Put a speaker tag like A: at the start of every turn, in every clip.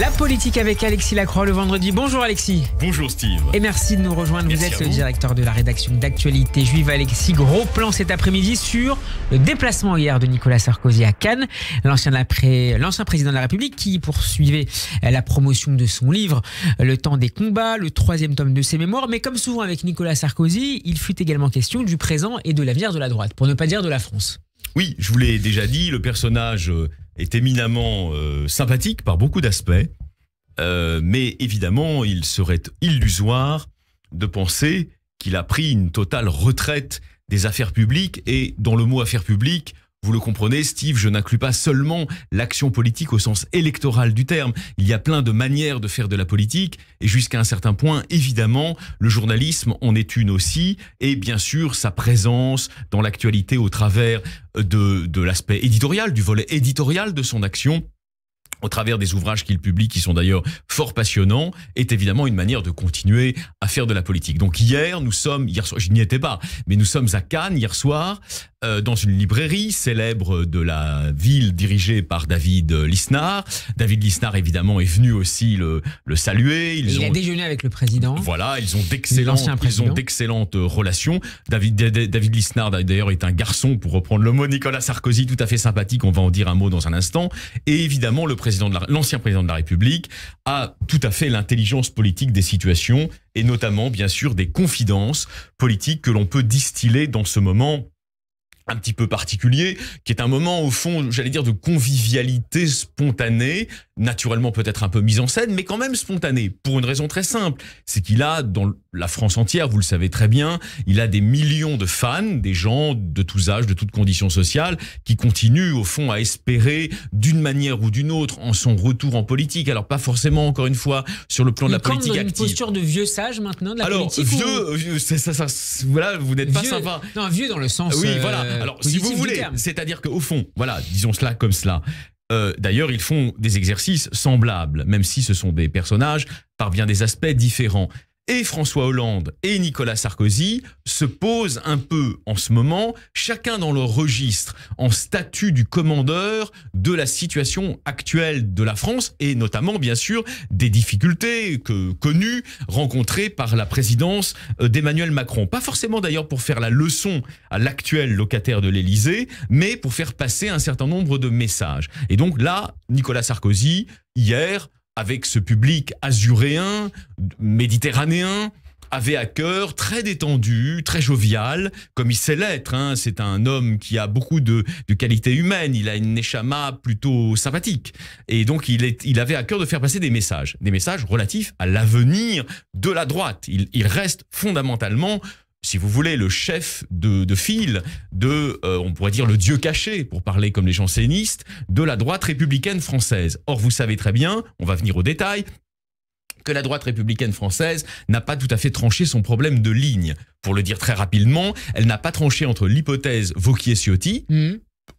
A: La politique avec Alexis Lacroix le vendredi. Bonjour Alexis. Bonjour Steve. Et merci de nous rejoindre. vous êtes le directeur de la rédaction d'actualité juive Alexis. Gros plan cet après-midi sur le déplacement hier de Nicolas Sarkozy à Cannes. L'ancien, président de la République qui poursuivait la promotion de son livre Le temps des combats, le troisième tome de ses mémoires. Mais comme souvent avec Nicolas Sarkozy, il fut également question du présent et de l'avenir de la droite, pour ne pas dire de la France. Oui, je
B: vous l'ai déjà dit, le personnage euh, est éminemment euh, sympathique par beaucoup d'aspects, euh, mais évidemment, il serait illusoire de penser qu'il a pris une totale retraite des affaires publiques et dans le mot affaires publiques, vous le comprenez, Steve, je n'inclus pas seulement l'action politique au sens électoral du terme. Il y a plein de manières de faire de la politique, et jusqu'à un certain point, évidemment, le journalisme en est une aussi, et bien sûr, sa présence dans l'actualité au travers de, de l'aspect éditorial, du volet éditorial de son action au travers des ouvrages qu'il publie, qui sont d'ailleurs fort passionnants, est évidemment une manière de continuer à faire de la politique. Donc hier, nous sommes, hier soir, je n'y étais pas, mais nous sommes à Cannes hier soir, euh, dans une librairie célèbre de la ville dirigée par David Lisnard. David Lisnard, évidemment, est venu aussi le, le saluer. Ils ont, il a
A: déjeuné avec le président.
B: Voilà, ils ont d'excellentes, ils ont d'excellentes relations. David, David Lisnard, d'ailleurs, est un garçon, pour reprendre le mot Nicolas Sarkozy, tout à fait sympathique. On va en dire un mot dans un instant. Et évidemment, le président l'ancien président de la République a tout à fait l'intelligence politique des situations et notamment bien sûr des confidences politiques que l'on peut distiller dans ce moment un petit peu particulier, qui est un moment au fond, j'allais dire, de convivialité spontanée, naturellement peut-être un peu mise en scène, mais quand même spontanée, pour une raison très simple, c'est qu'il a, dans la France entière, vous le savez très bien, il a des millions de fans, des gens de tous âges, de toutes conditions sociales, qui continuent au fond à espérer d'une manière ou d'une autre en son retour en politique, alors pas forcément encore une fois sur le plan de la politique active. une posture de vieux sage maintenant
A: de la alors, politique Alors, vieux, euh, ça, ça, voilà, vous n'êtes pas sympa. Non, vieux dans le sens... Oui, euh, voilà. Alors, si vous voulez,
B: c'est-à-dire qu'au fond, voilà, disons cela comme cela. Euh, d'ailleurs, ils font des exercices semblables, même si ce sont des personnages par bien des aspects différents et François Hollande et Nicolas Sarkozy se posent un peu en ce moment, chacun dans leur registre, en statut du commandeur de la situation actuelle de la France et notamment bien sûr des difficultés que, connues rencontrées par la présidence euh, d'Emmanuel Macron. Pas forcément d'ailleurs pour faire la leçon à l'actuel locataire de l'Élysée, mais pour faire passer un certain nombre de messages. Et donc là, Nicolas Sarkozy, hier, avec ce public azuréen, méditerranéen, avait à cœur, très détendu, très jovial, comme il sait l'être. Hein. C'est un homme qui a beaucoup de, qualités humaines, il a une échama plutôt sympathique. Et donc, il, avait à cœur de faire passer des messages, des messages relatifs à l'avenir de la droite. il reste fondamentalement si vous voulez, le chef de, file de, euh, on pourrait dire, le dieu caché, pour parler comme les jansénistes, de la droite républicaine française. Or, vous savez très bien, on va venir au détail, que la droite républicaine française n'a pas tout à fait tranché son problème de ligne. Pour le dire très rapidement, elle n'a pas tranché entre l'hypothèse vauquier siotti mmh.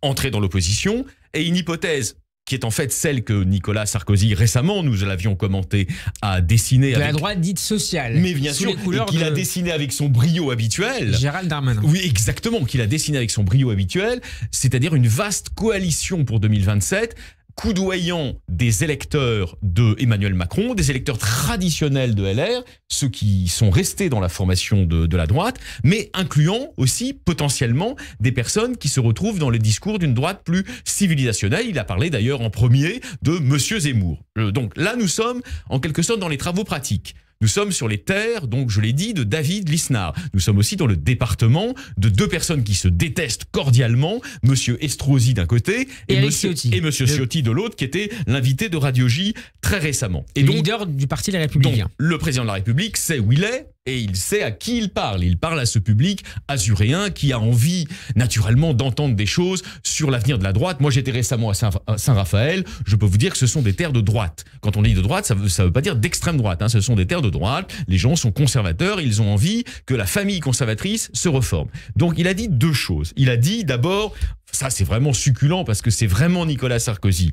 B: entrée dans l'opposition, et une hypothèse qui est en fait celle que Nicolas Sarkozy, récemment, nous l'avions commenté, a dessinée de avec... la
A: droite dite sociale. Mais bien sûr, qu'il a dessiné avec son
B: brio habituel. Gérald Darmanin. Oui, exactement, qu'il a dessiné avec son brio habituel, c'est-à-dire une vaste coalition pour 2027 coudoyant des électeurs de Emmanuel Macron, des électeurs traditionnels de LR, ceux qui sont restés dans la formation de, la droite, mais incluant aussi potentiellement des personnes qui se retrouvent dans les discours d'une droite plus civilisationnelle. Il a parlé d'ailleurs en premier de Monsieur Zemmour. Euh, donc là, nous sommes en quelque sorte dans les travaux pratiques. Nous sommes sur les terres, donc je l'ai dit, de David Lisnard. Nous sommes aussi dans le département de deux personnes qui se détestent cordialement, Monsieur Estrosi d'un côté et, Monsieur, Ciotti. de l'autre, qui était l'invité de Radio J très récemment. Et le leader du Parti de Républicains. République. le président de la République sait où il est, et il sait à qui il parle. Il parle à ce public azuréen qui a envie naturellement d'entendre des choses sur l'avenir de la droite. Moi j'étais récemment à Saint-Raphaël, je peux vous dire que ce sont des terres de droite. Quand on dit de droite, ça ne veut, pas dire d'extrême droite, hein. ce sont des terres de droite, les gens sont conservateurs, ils ont envie que la famille conservatrice se reforme. Donc il a dit deux choses. Il a dit d'abord, ça c'est vraiment succulent parce que c'est vraiment Nicolas Sarkozy,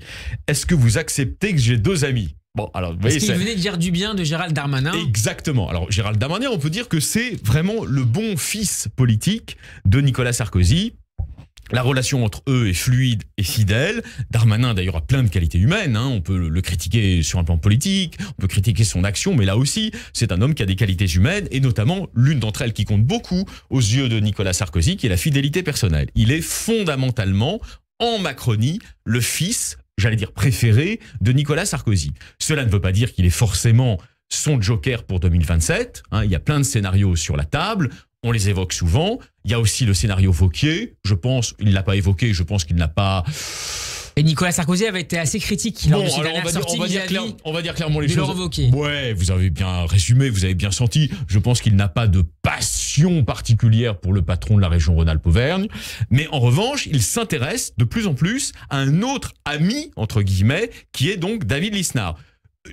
B: est-ce que vous acceptez que j'ai deux amis Bon, alors, vous qu'il venait
A: de dire du bien de Gérald Darmanin.
B: Exactement. Alors, Gérald Darmanin, on peut dire que c'est vraiment le bon fils politique de Nicolas Sarkozy. La relation entre eux est fluide et fidèle. Darmanin, d'ailleurs, a plein de qualités humaines. Hein. On peut le critiquer sur un plan politique, on peut critiquer son action, mais là aussi, c'est un homme qui a des qualités humaines, et notamment l'une d'entre elles qui compte beaucoup aux yeux de Nicolas Sarkozy, qui est la fidélité personnelle. Il est fondamentalement, en Macronie, le fils j'allais dire préféré, de Nicolas Sarkozy. Cela ne veut pas dire qu'il est forcément son joker pour 2027. Hein. il y a plein de scénarios sur la table. On les évoque souvent. Il y a aussi le scénario Vauquier. Je pense, il ne l'a pas évoqué, je pense qu'il n'a
A: pas... Et Nicolas Sarkozy avait été assez critique lors de on, va dire, on, va dire clair, on, va clairement les choses.
B: Ouais, vous avez bien résumé, vous avez bien senti. Je pense qu'il n'a pas de passe particulière pour le patron de la région Rhône-Alpes-Auvergne, mais en revanche, il s'intéresse de plus en plus à un autre ami, entre guillemets, qui est donc David Lisnard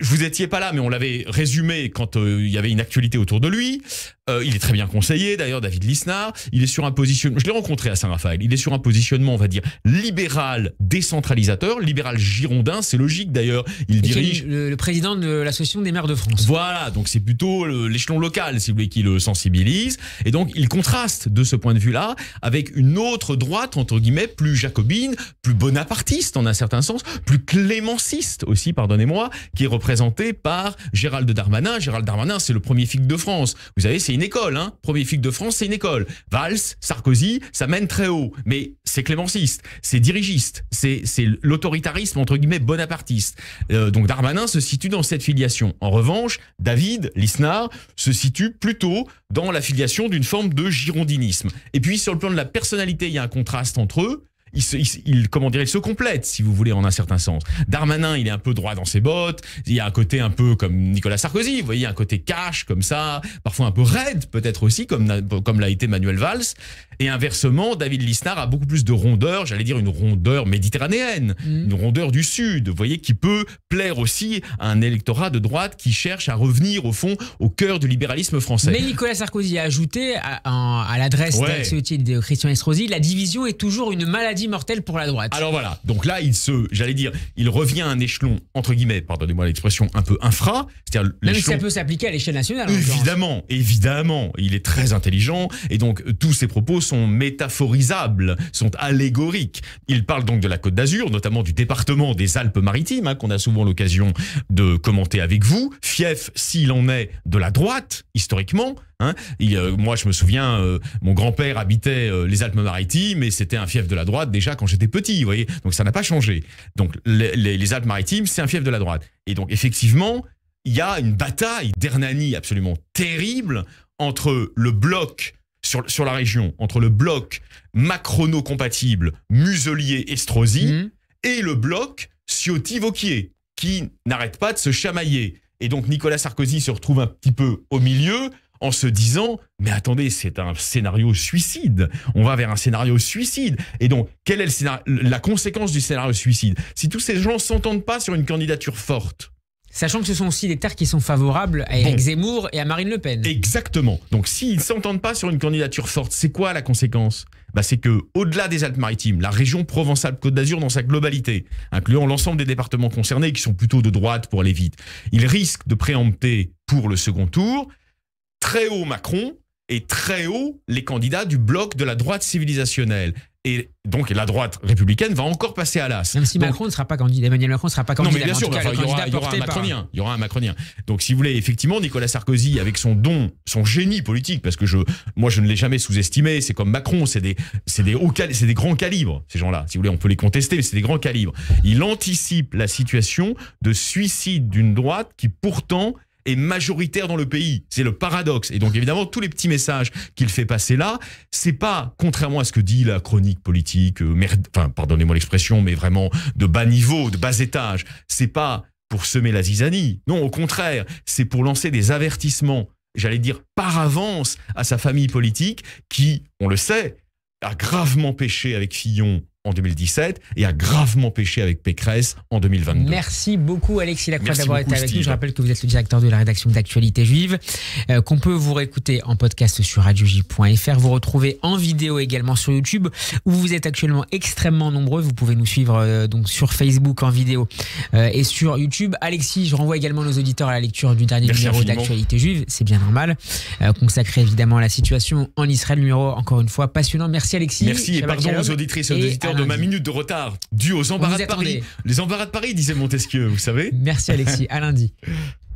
B: vous étiez pas là, mais on l'avait résumé quand euh, il y avait une actualité autour de lui. Euh, il est très bien conseillé, d'ailleurs, David Lisnard. Il est sur un positionnement, je l'ai rencontré à Saint-Raphaël, il est sur un positionnement, on va dire, libéral décentralisateur, libéral girondin, c'est logique d'ailleurs. Il dirige...
A: Le, le, président
B: de l'Association des maires de France. Voilà, donc c'est plutôt l'échelon local, si vous voulez, qui le sensibilise. Et donc, il contraste de ce point de vue-là avec une autre droite, entre guillemets, plus jacobine, plus bonapartiste en un certain sens, plus clémenciste aussi, pardonnez-moi, qui est représenté par Gérald Darmanin. Gérald Darmanin, c'est le premier flic de France. Vous savez, c'est une école. Hein premier flic de France, c'est une école. Valls, Sarkozy, ça mène très haut. Mais c'est clémenciste, c'est dirigiste, c'est l'autoritarisme, entre guillemets, bonapartiste. Euh, donc Darmanin se situe dans cette filiation. En revanche, David Lisnard se situe plutôt dans la filiation d'une forme de girondinisme. Et puis, sur le plan de la personnalité, il y a un contraste entre eux il se, il, comment il se complète, si vous voulez, en un certain sens. Darmanin, il est un peu droit dans ses bottes. Il y a un côté un peu comme Nicolas Sarkozy. Vous voyez, un côté cash comme ça, parfois un peu raide, peut-être aussi, comme comme l'a été Manuel Valls. Et inversement, David Lisnard a beaucoup plus de rondeur, j'allais dire une rondeur méditerranéenne, mm. une rondeur du Sud, vous voyez, qui peut plaire aussi à un électorat de droite qui cherche à revenir au fond au cœur du libéralisme français. Mais
A: Nicolas Sarkozy a ajouté à, l'adresse ouais. de Christian Estrosi, la division est toujours une maladie mortelle pour la droite. Alors
B: voilà, donc là, il se, j'allais dire, il revient à un échelon, entre guillemets, pardonnez-moi l'expression, un peu infra. C'est-à-dire ça peut
A: s'appliquer à l'échelle nationale.
B: Évidemment, évidemment, il est très intelligent et donc tous ses propos sont métaphorisables, sont allégoriques. Il parle donc de la Côte d'Azur, notamment du département des Alpes-Maritimes, hein, qu'on a souvent l'occasion de commenter avec vous, fief, s'il en est, de la droite, historiquement. Hein. Euh, moi, je me souviens, euh, mon grand-père habitait euh, les Alpes-Maritimes et c'était un fief de la droite déjà quand j'étais petit, vous voyez. Donc ça n'a pas changé. Donc les, Alpes-Maritimes, c'est un fief de la droite. Et donc effectivement, il y a une bataille d'Hernani absolument terrible entre le bloc sur, la région, entre le bloc Macrono-compatible, Muselier-Estrosi, mhm. et le bloc Ciotti-Vauquier, qui n'arrête pas de se chamailler. Et donc Nicolas Sarkozy se retrouve un petit peu au milieu en se disant mais attendez c'est un scénario suicide on va vers un scénario suicide et donc quelle est la conséquence du scénario suicide si tous ces gens s'entendent pas sur une candidature forte Sachant que ce sont aussi des terres qui sont favorables à Eric Zemmour et à Marine Le Pen. Exactement. Donc s'ils ne s'entendent pas sur une candidature forte, c'est quoi la conséquence bah, C'est que, au-delà des Alpes-Maritimes, la région Provence-Alpes-Côte d'Azur dans sa globalité, incluant l'ensemble des départements concernés qui sont plutôt de droite pour aller vite, ils risquent de préempter pour le second tour très haut Macron et très haut les candidats du bloc de la droite civilisationnelle et donc la droite républicaine va encore passer à l'as.
A: Même si Macron ne sera pas candidat, Emmanuel Macron ne sera pas candidat. Non, mais bien sûr, il,
B: y aura, un macronien, Donc, si vous voulez, effectivement, Nicolas Sarkozy, avec son don, son génie politique, parce que je, moi, je ne l'ai jamais sous-estimé. C'est comme Macron, des, c'est des, c'est des grands calibres ces gens-là. Si vous voulez, on peut les contester, mais c'est des grands calibres. Il anticipe la situation de suicide d'une droite qui pourtant est majoritaire dans le pays. C'est le paradoxe. Et donc évidemment, tous les petits messages qu'il fait passer là, c'est pas, contrairement à ce que dit la chronique politique, euh, merde, pardonnez-moi l'expression, mais vraiment de bas niveau, de bas étage, c'est pas pour semer la zizanie. Non, au contraire, c'est pour lancer des avertissements, j'allais dire par avance, à sa famille politique qui, on le sait, a gravement péché avec Fillon en 2017 et a gravement péché avec Pécresse en 2022.
A: Merci beaucoup Alexis Lacroix d'avoir été avec nous. Je rappelle que vous êtes le directeur de la rédaction d'actualité juive, euh, qu'on peut vous réécouter en podcast sur radioj.fr, vous retrouvez en vidéo également sur YouTube où vous êtes actuellement extrêmement nombreux. Vous pouvez nous suivre euh, donc sur Facebook en vidéo euh, et sur YouTube. Alexis, je renvoie également nos auditeurs à la lecture du dernier numéro d'actualité juive, c'est bien normal, consacré évidemment à la situation en Israël, numéro encore une fois passionnant. Merci Alexis. Merci et pardon aux auditrices et aux auditeurs de ma
B: minute de retard due aux embarras de Paris. Les embarras de Paris, disait Montesquieu, vous savez. Merci Alexis, à
A: lundi.